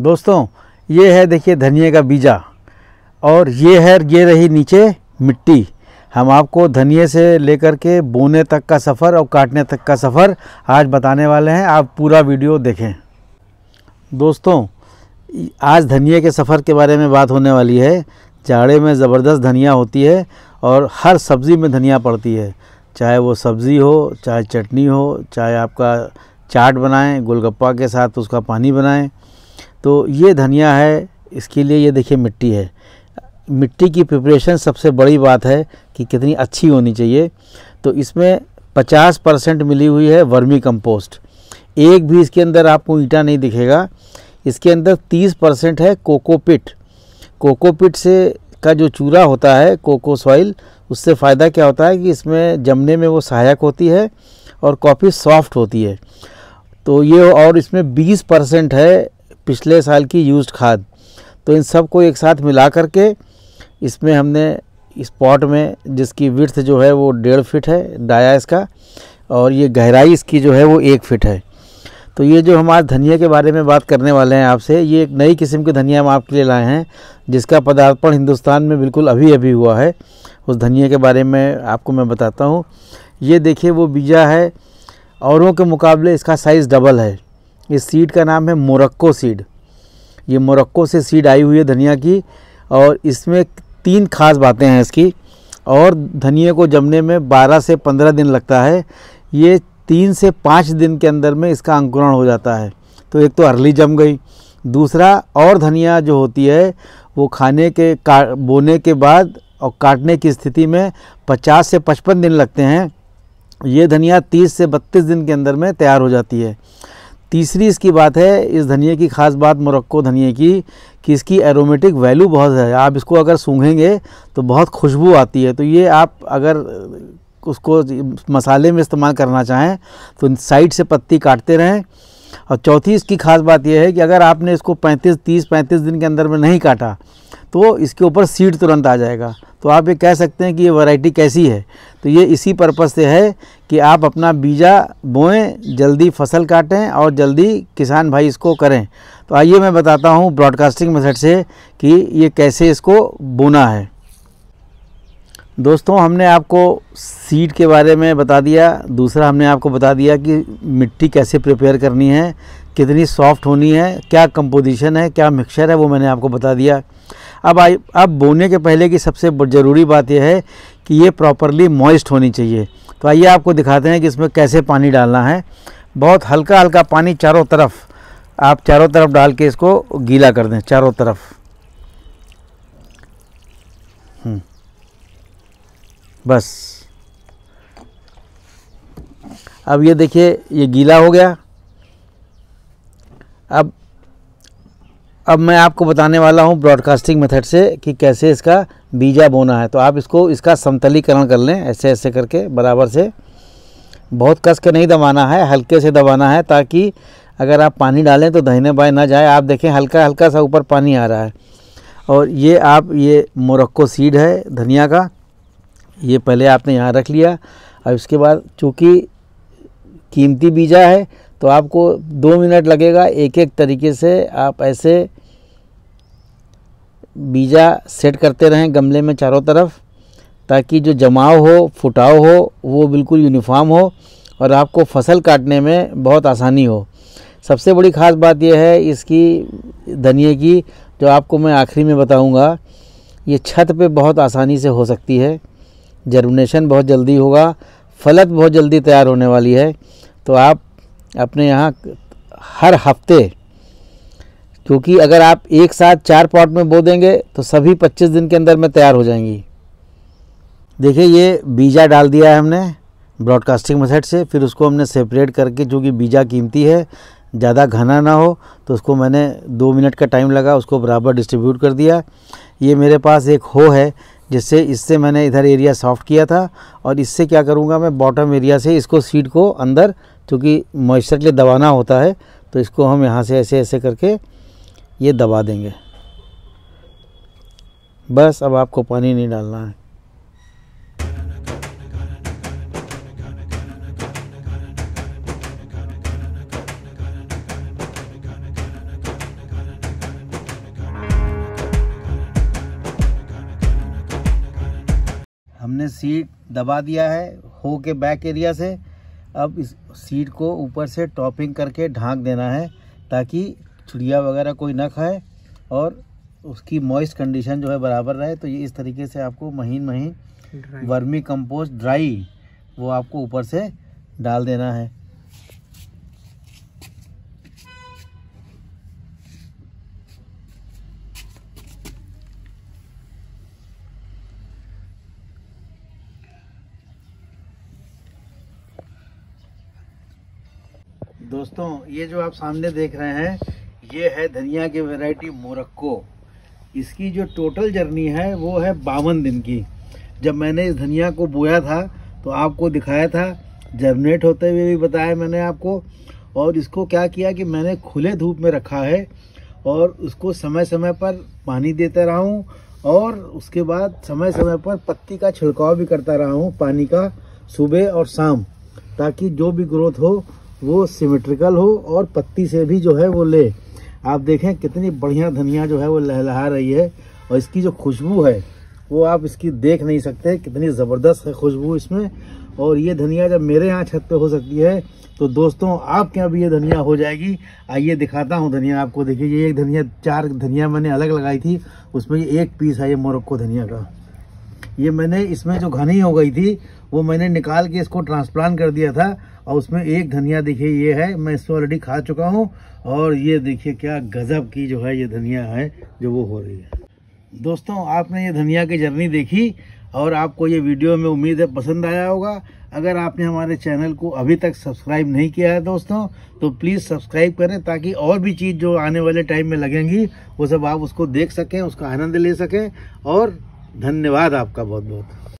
दोस्तों ये है देखिए धनिए का बीजा और ये है ये रही नीचे मिट्टी हम आपको धनिए से लेकर के बोने तक का सफ़र और काटने तक का सफ़र आज बताने वाले हैं आप पूरा वीडियो देखें दोस्तों आज धनिए के सफ़र के बारे में बात होने वाली है जाड़े में ज़बरदस्त धनिया होती है और हर सब्ज़ी में धनिया पड़ती है चाहे वो सब्ज़ी हो चाहे चटनी हो चाहे आपका चाट बनाएं गोलगप्पा के साथ उसका पानी बनाएं तो ये धनिया है इसके लिए ये देखिए मिट्टी है मिट्टी की प्रिपरेशन सबसे बड़ी बात है कि कितनी अच्छी होनी चाहिए तो इसमें 50 परसेंट मिली हुई है वर्मी कंपोस्ट एक भी इसके अंदर आपको ईटा नहीं दिखेगा इसके अंदर 30 परसेंट है कोकोपिट कोकोपिट से का जो चूरा होता है कोको सॉइल उससे फ़ायदा क्या होता है कि इसमें जमने में वो सहायक होती है और कॉफ़ी सॉफ्ट होती है तो ये और इसमें 20 परसेंट है पिछले साल की यूज्ड खाद तो इन सब को एक साथ मिला करके इसमें हमने इस पॉट में जिसकी विर्थ जो है वो डेढ़ फिट है डाया इसका और ये गहराई इसकी जो है वो एक फिट है तो ये जो हम आज धनिया के बारे में बात करने वाले हैं आपसे ये एक नई किस्म की धनिया हम आपके लिए लाए हैं जिसका पदार्पण हिंदुस्तान में बिल्कुल अभी अभी हुआ है उस धनिया के बारे में आपको मैं बताता हूँ ये देखिए वो बीजा है औरों के मुकाबले इसका साइज़ डबल है इस सीड का नाम है मोरक्को सीड ये मोरक्को से सीड आई हुई है धनिया की और इसमें तीन खास बातें हैं इसकी और धनिया को जमने में 12 से 15 दिन लगता है ये तीन से पाँच दिन के अंदर में इसका अंकुरण हो जाता है तो एक तो अर्ली जम गई दूसरा और धनिया जो होती है वो खाने के का बोने के बाद और काटने की स्थिति में 50 से 55 दिन लगते हैं ये धनिया 30 से 32 दिन के अंदर में तैयार हो जाती है तीसरी इसकी बात है इस धनिए की ख़ास बात मोरक्को धनिए की कि इसकी एरोमेटिक वैल्यू बहुत है आप इसको अगर सूंघेंगे तो बहुत खुशबू आती है तो ये आप अगर उसको मसाले में इस्तेमाल करना चाहें तो साइड से पत्ती काटते रहें और चौथी इसकी खास बात यह है कि अगर आपने इसको 35 30 35 दिन के अंदर में नहीं काटा तो इसके ऊपर सीड तुरंत आ जाएगा तो आप ये कह सकते हैं कि ये वैरायटी कैसी है तो ये इसी पर्पज़ से है कि आप अपना बीजा बोएं जल्दी फसल काटें और जल्दी किसान भाई इसको करें तो आइए मैं बताता हूँ ब्रॉडकास्टिंग मेथड से कि ये कैसे इसको बोना है दोस्तों हमने आपको सीड के बारे में बता दिया दूसरा हमने आपको बता दिया कि मिट्टी कैसे प्रिपेयर करनी है कितनी सॉफ्ट होनी है क्या कंपोजिशन है क्या मिक्सचर है वो मैंने आपको बता दिया अब आई अब बोने के पहले की सबसे ज़रूरी बात यह है कि ये प्रॉपरली मॉइस्ट होनी चाहिए तो आइए आपको दिखाते हैं कि इसमें कैसे पानी डालना है बहुत हल्का हल्का पानी चारों तरफ आप चारों तरफ डाल के इसको गीला कर दें चारों तरफ़ बस अब ये देखिए ये गीला हो गया अब अब मैं आपको बताने वाला हूँ ब्रॉडकास्टिंग मेथड से कि कैसे इसका बीजा बोना है तो आप इसको इसका समतलीकरण कर लें ऐसे ऐसे करके बराबर से बहुत कस के नहीं दबाना है हल्के से दबाना है ताकि अगर आप पानी डालें तो दहीने बाएँ ना जाए आप देखें हल्का हल्का सा ऊपर पानी आ रहा है और ये आप ये मोरक्को सीड है धनिया का ये पहले आपने यहाँ रख लिया और इसके बाद चूँकि कीमती बीजा है तो आपको दो मिनट लगेगा एक एक तरीके से आप ऐसे बीजा सेट करते रहें गमले में चारों तरफ ताकि जो जमाव हो फुटाव हो वो बिल्कुल यूनिफॉर्म हो और आपको फसल काटने में बहुत आसानी हो सबसे बड़ी ख़ास बात यह है इसकी धनिए की जो आपको मैं आखिरी में बताऊंगा ये छत पे बहुत आसानी से हो सकती है जर्मिनेशन बहुत जल्दी होगा फलत बहुत जल्दी तैयार होने वाली है तो आप अपने यहाँ हर हफ्ते क्योंकि अगर आप एक साथ चार पॉट में बो देंगे तो सभी 25 दिन के अंदर में तैयार हो जाएंगी देखिए ये बीजा डाल दिया है हमने ब्रॉडकास्टिंग मेथड से फिर उसको हमने सेपरेट करके जो कि बीजा कीमती है ज़्यादा घना ना हो तो उसको मैंने दो मिनट का टाइम लगा उसको बराबर डिस्ट्रीब्यूट कर दिया ये मेरे पास एक हो है जिससे इससे मैंने इधर एरिया सॉफ्ट किया था और इससे क्या करूँगा मैं बॉटम एरिया से इसको सीट को अंदर चूँकि मॉइस्चर के लिए दबाना होता है तो इसको हम यहाँ से ऐसे ऐसे करके ये दबा देंगे बस अब आपको पानी नहीं डालना है हमने सीट दबा दिया है हो के बैक एरिया से अब इस सीट को ऊपर से टॉपिंग करके ढांक देना है ताकि चिड़िया वगैरह कोई ना खाए और उसकी मॉइस्ट कंडीशन जो है बराबर रहे तो ये इस तरीके से आपको महीन महीन वर्मी कंपोस्ट ड्राई वो आपको ऊपर से डाल देना है दोस्तों ये जो आप सामने देख रहे हैं ये है धनिया की वैरायटी मोरक्को इसकी जो टोटल जर्नी है वो है बावन दिन की जब मैंने इस धनिया को बोया था तो आपको दिखाया था जर्नेट होते हुए भी बताया मैंने आपको और इसको क्या किया कि मैंने खुले धूप में रखा है और उसको समय समय पर पानी देता रहा हूँ और उसके बाद समय समय पर पत्ती का छिड़काव भी करता रहा हूँ पानी का सुबह और शाम ताकि जो भी ग्रोथ हो वो सिमेट्रिकल हो और पत्ती से भी जो है वो ले आप देखें कितनी बढ़िया धनिया जो है वो लहलहा रही है और इसकी जो खुशबू है वो आप इसकी देख नहीं सकते कितनी ज़बरदस्त है खुशबू इसमें और ये धनिया जब मेरे यहाँ छत पे हो सकती है तो दोस्तों आपके यहाँ भी ये धनिया हो जाएगी आइए दिखाता हूँ धनिया आपको देखिए ये एक धनिया चार धनिया मैंने अलग लगाई थी उसमें ये एक पीस है ये मोरक्को धनिया का ये मैंने इसमें जो घनी हो गई थी वो मैंने निकाल के इसको ट्रांसप्लांट कर दिया था और उसमें एक धनिया देखिए ये है मैं इसको ऑलरेडी खा चुका हूँ और ये देखिए क्या गज़ब की जो है ये धनिया है जो वो हो रही है दोस्तों आपने ये धनिया की जर्नी देखी और आपको ये वीडियो में उम्मीद है पसंद आया होगा अगर आपने हमारे चैनल को अभी तक सब्सक्राइब नहीं किया है दोस्तों तो प्लीज़ सब्सक्राइब करें ताकि और भी चीज़ जो आने वाले टाइम में लगेंगी वो सब आप उसको देख सकें उसका आनंद ले सकें और धन्यवाद आपका बहुत बहुत